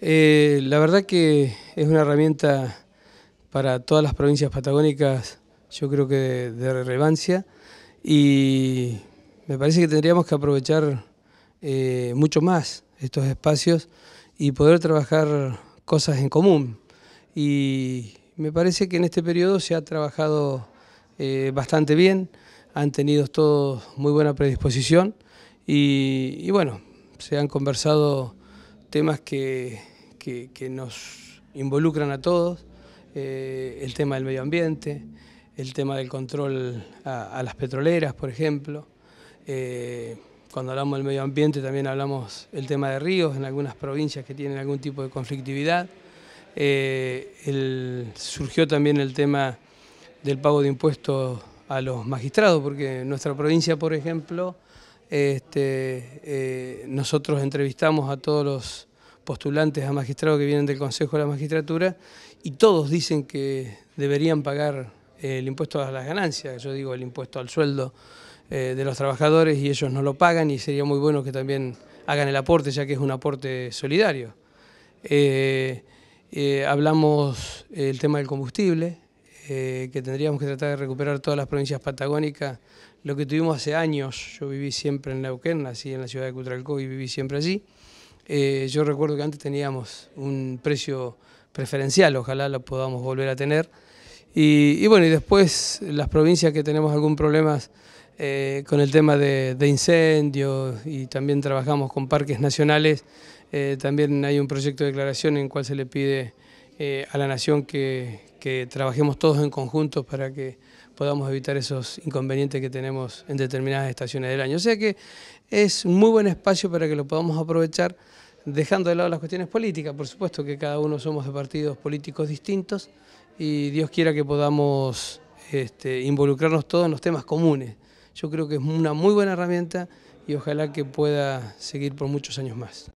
Eh, la verdad que es una herramienta para todas las provincias patagónicas, yo creo que de, relevancia, y me parece que tendríamos que aprovechar eh, mucho más estos espacios y poder trabajar cosas en común. Y me parece que en este periodo se ha trabajado eh, bastante bien, han tenido todos muy buena predisposición y bueno, se han conversado temas que, nos involucran a todos, eh, el tema del medio ambiente, el tema del control a, las petroleras, por ejemplo. Eh, cuando hablamos del medio ambiente también hablamos el tema de ríos en algunas provincias que tienen algún tipo de conflictividad. Eh, surgió también el tema del pago de impuestos a los magistrados, porque en nuestra provincia, por ejemplo, este, nosotros entrevistamos a todos los postulantes a magistrado que vienen del Consejo de la Magistratura y todos dicen que deberían pagar eh, el impuesto a las ganancias, yo digo el impuesto al sueldo eh, de los trabajadores y ellos no lo pagan y sería muy bueno que también hagan el aporte, ya que es un aporte solidario. Eh, hablamos el tema del combustible, que tendríamos que tratar de recuperar todas las provincias patagónicas, lo que tuvimos hace años, yo viví siempre en Neuquén, nací en la ciudad de Cutralcó y viví siempre allí. Eh, yo recuerdo que antes teníamos un precio preferencial, ojalá lo podamos volver a tener. Y, bueno, y después las provincias que tenemos algún problema eh, con el tema de, incendios y también trabajamos con parques nacionales, eh, también hay un proyecto de declaración en el cual se le pide eh, a la nación que, trabajemos todos en conjunto para que podamos evitar esos inconvenientes que tenemos en determinadas estaciones del año. O sea que es un muy buen espacio para que lo podamos aprovechar, dejando de lado las cuestiones políticas, por supuesto que cada uno somos de partidos políticos distintos y Dios quiera que podamos este, involucrarnos todos en los temas comunes. Yo creo que es una muy buena herramienta y ojalá que pueda seguir por muchos años más.